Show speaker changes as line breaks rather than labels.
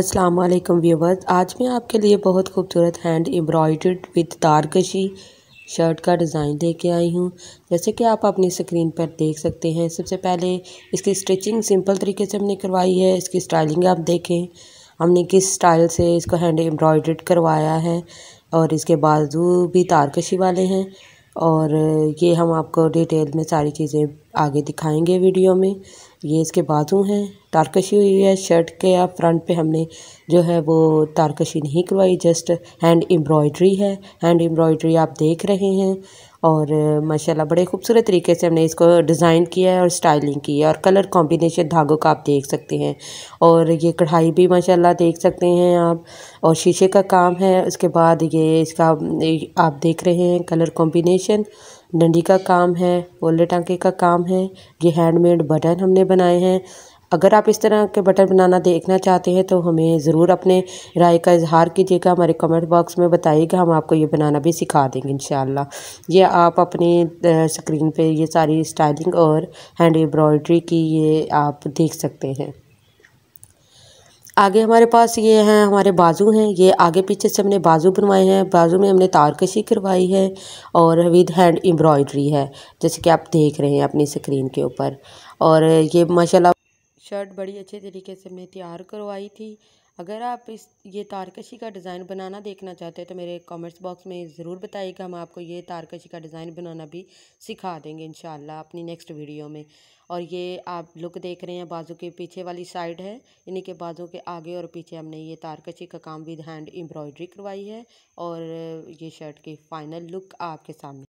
अस्सलाम वालेकुम आज मैं आपके लिए बहुत खूबसूरत हैंड एम्ब्रॉयड विद तारकशी शर्ट का डिज़ाइन लेके आई हूँ जैसे कि आप अपनी स्क्रीन पर देख सकते हैं सबसे पहले इसकी स्टिचिंग सिंपल तरीके से हमने करवाई है इसकी स्टाइलिंग आप देखें हमने किस स्टाइल से इसको हैंड एम्ब्रॉयड करवाया है और इसके बाजू भी तारकशी वाले हैं और ये हम आपको डिटेल में सारी चीज़ें आगे दिखाएंगे वीडियो में ये इसके बाजू हैं तारकशी हुई है शर्ट के या फ्रंट पे हमने जो है वो तारकशी नहीं करवाई जस्ट हैंड एम्ब्रॉयडरी है हैंड एम्ब्रॉयडरी आप देख रहे हैं और माशाल्लाह बड़े खूबसूरत तरीके से हमने इसको डिज़ाइन किया है और स्टाइलिंग की है और कलर कॉम्बिनेशन धागों का आप देख सकते हैं और ये कढ़ाई भी माशाल्लाह देख सकते हैं आप और शीशे का काम है उसके बाद ये इसका आप देख रहे हैं कलर कॉम्बिनेशन डंडी का काम है ओले टांके का काम है ये हैंडमेड बटन हमने बनाए हैं अगर आप इस तरह के बटन बनाना देखना चाहते हैं तो हमें ज़रूर अपने राय का इजहार कीजिएगा हमारे कमेंट बॉक्स में बताइएगा हम आपको ये बनाना भी सिखा देंगे इन ये आप अपने स्क्रीन पे ये सारी स्टाइलिंग और हैंड एम्ब्रॉयड्री की ये आप देख सकते हैं आगे हमारे पास ये हैं हमारे बाजू हैं ये आगे पीछे से हमने बाजू बनवाए हैं बाजू में हमने तारकशी करवाई है और विद हैंड एम्ब्रॉयडरी है जैसे कि आप देख रहे हैं अपनी स्क्रीन के ऊपर और ये माशाल्लाह शर्ट बड़ी अच्छे तरीके से मैं तैयार करवाई थी अगर आप इस ये तारकशी का डिज़ाइन बनाना देखना चाहते हैं तो मेरे कमेंट्स बॉक्स में ज़रूर बताइएगा हम आपको ये तारकशी का डिज़ाइन बनाना भी सिखा देंगे इन अपनी नेक्स्ट वीडियो में और ये आप लुक देख रहे हैं बाजू के पीछे वाली साइड है इन्हीं के बाजू के आगे और पीछे हमने ये तारकशी का काम विद हैंड एम्ब्रॉयडरी करवाई है और ये शर्ट की फ़ाइनल लुक आपके सामने